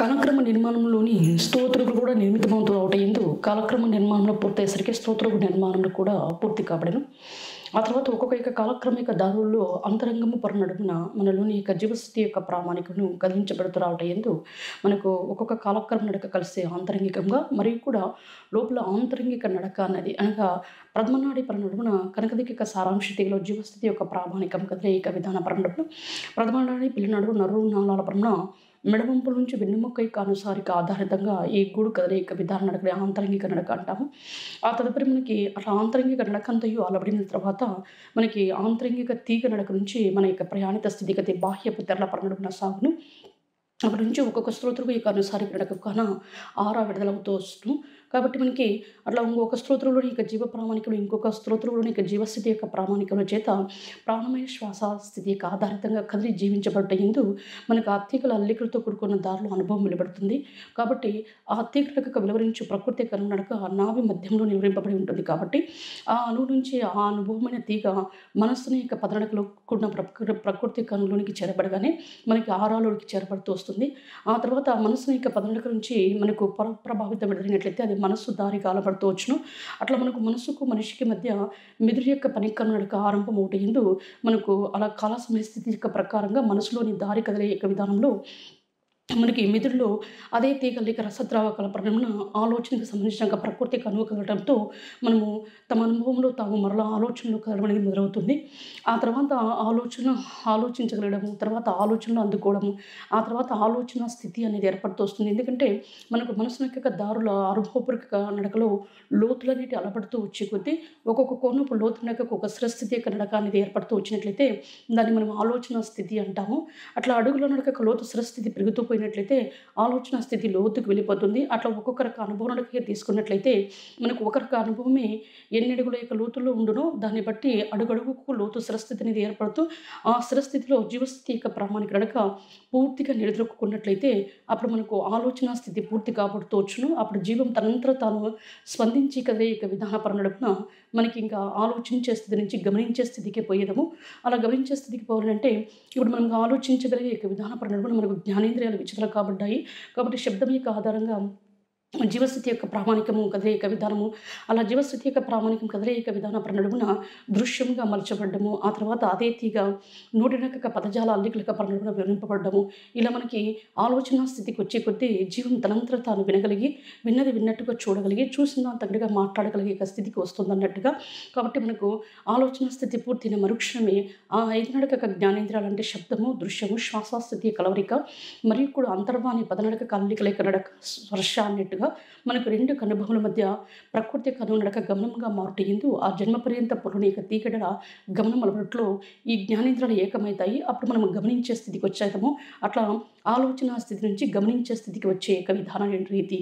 కాలక్రమ నిర్మాణంలోని స్తోత్రులు కూడా నిర్మితమవుతూ అవటందు కాలక్రమ నిర్మాణంలో పూర్తయ్యేసరికి స్తోత్రుడు నిర్మాణంలో కూడా పూర్తి కాబడను ఆ తర్వాత ఒక్కొక్క యొక్క కాలక్రమిక దారుల్లో అంతరంగము పొరనడుమున మనలోని యొక్క జీవస్థితి యొక్క ప్రామాణికను కదిలించబడుతూ రావటం ఎందు మనకు ఒక్కొక్క కాలక్రమ నడక కలిసే ఆంతరంగికంగా మరియు కూడా లోపల ఆంతరంగిక నడక అన్నది అనగా ప్రథమనాడి పరనడుమున కనకదిక సారాంశతిలో జీవస్థితి యొక్క ప్రామాణికం కదిలే యొక్క విధాన పరనడుమున ప్రథమనాడి పిల్లనడుము నరువు నాళాల పరమున మెడవంపు నుంచి వెన్నుముక యొక్క అనుసారిక ఆధారితంగా ఈ గూడు కదలిక విధాన నడక ఆంతరంగిక నడక అంటాము ఆ తదుపరి మనకి అట్లా ఆంతరంగిక నడకంతయు అలబడిన తర్వాత మనకి ఆంతరంగిక తీగ నడక నుంచి మన యొక్క ప్రయాణిత స్థితిగతి బాహ్య తెరల పరనడుపున సాగును అప్పటి నుంచి ఒక్కొక్క స్తోత్రకు యొక్క అనుసారి కన్నా ఆరా విడుదలవుతూ వస్తూ కాబట్టి మనకి అట్లా ఇంకొక స్తోత్రంలోని యొక్క జీవ ప్రామాణికలు ఇంకొక స్తోత్రంలోని యొక్క జీవస్థితి యొక్క ప్రామాణికుల చేత ప్రాణమయ శ్వాస స్థితి యొక్క ఆధారితంగా కదిలి జీవించబడ్డ ఎందు మనకు అత్యకల అల్లికలతో కూడుకున్న దారిలో అనుభవం వెలువడుతుంది కాబట్టి ఆ యొక్క వెలువరించు ప్రకృతి కనునడక నావి మధ్యంలో నిలువరింపబడి ఉంటుంది కాబట్టి ఆ అణువు నుంచి ఆ అనుభవమైన తీగ మనస్సుని యొక్క పదనడకలో కూడిన ప్రకృతి కనులోనికి చేరబడగానే మనకి ఆరాలోనికి చేరబడుతూ వస్తుంది ఆ తర్వాత మనస్సుని యొక్క పదనడక నుంచి మనకు ప్రభావితం విడదలినట్లయితే అది మనస్సు దారి గాలపడుతూ వచ్చును అట్లా మనకు మనసుకు మనిషికి మధ్య మిదిరి యొక్క ఆరంభం ఒకటి ఎందు మనకు అలా కాల సమయ స్థితి యొక్క ప్రకారంగా మనసులోని దారి కదిలే యొక్క విధానంలో మనకి మెదడులో అదే తీగ లేక రసద్రావ కలపడమున ఆలోచనకు సంబంధించిన ప్రకృతి కనువ కలగడంతో మనము తమ అనుభవంలో తాము మరలా ఆలోచనలు కలగడం అనేది మొదలవుతుంది ఆ తర్వాత ఆలోచన ఆలోచించగలగడము తర్వాత ఆలోచనలు అందుకోవడము ఆ తర్వాత ఆలోచన స్థితి అనేది ఏర్పడుతూ వస్తుంది ఎందుకంటే మనకు యొక్క దారుల అనుభవపూర్వక నడకలో లోతులనేటి అలపడుతూ వచ్చే కొద్దీ ఒక్కొక్క కోణపు లోతు నడక ఒక స్థితి యొక్క నడక అనేది ఏర్పడుతూ వచ్చినట్లయితే దాన్ని మనం ఆలోచన స్థితి అంటాము అట్లా అడుగులో నడక లోతు స్థితి పెరుగుతూ పోయిన తీసుకున్నట్లయితే ఆలోచన స్థితి లోతుకు వెళ్ళిపోతుంది అట్లా ఒక్కొక్కరికి అనుభవం తీసుకున్నట్లయితే మనకు ఒకరికి అనుభవమే ఎన్ని అడుగుల యొక్క లోతుల్లో ఉండునో దాన్ని బట్టి అడుగడుగుకు లోతు స్థిరస్థితి అనేది ఏర్పడుతూ ఆ స్థిరస్థితిలో జీవస్థితి యొక్క ప్రామాణికరణక పూర్తిగా నిలదొక్కున్నట్లయితే అప్పుడు మనకు ఆలోచన స్థితి పూర్తి కాబడుతూ వచ్చును అప్పుడు జీవం తనంతర తాను స్పందించి కదే యొక్క విధానపరణ మనకి ఇంకా ఆలోచించే స్థితి నుంచి గమనించే స్థితికి పోయేదము అలా గమనించే స్థితికి పోవాలంటే ఇప్పుడు మనం ఆలోచించగలిగే విధానపడినప్పుడు మనకు జ్ఞానేంద్రియాలు విచిత్రం కాబడ్డాయి కాబట్టి శబ్దం యొక్క ఆధారంగా జీవస్థితి యొక్క ప్రామాణికము కదలిక విధానము అలా జీవస్థితి యొక్క ప్రామాణికం కదలిక విధాన ప్రణడుగున దృశ్యంగా మలచబడ్డము ఆ తర్వాత అదే తీగ నూటినక పదజాల అల్లికలక ప్రణడుగున వివరింపబడ్డము ఇలా మనకి ఆలోచన స్థితికి వచ్చే కొద్దీ జీవం తనంతర తాను వినగలిగి విన్నది విన్నట్టుగా చూడగలిగి చూసిన దాని తగ్గట్టుగా మాట్లాడగలిగే స్థితికి వస్తుంది అన్నట్టుగా కాబట్టి మనకు ఆలోచన స్థితి పూర్తయిన మరుక్షణమే ఆ ఐదునడక జ్ఞానేంద్రాలు అంటే శబ్దము దృశ్యము శ్వాసస్థితి కలవరిక మరియు కూడా అంతర్వాణి పదనడక కల్లికలేక నడక స్పర్శ అన్నట్టుగా ఉండగా మనకు రెండు కనుభవముల మధ్య ప్రకృతి కను నడక గమనంగా మారుటయ్యిందు ఆ జన్మ పర్యంత పొరునీక తీకడల గమనమలబడట్లో ఈ జ్ఞానేంద్రాలు ఏకమవుతాయి అప్పుడు మనం గమనించే స్థితికి వచ్చేదము అట్లా ఆలోచన స్థితి నుంచి గమనించే స్థితికి వచ్చే ఏక విధానం రీతి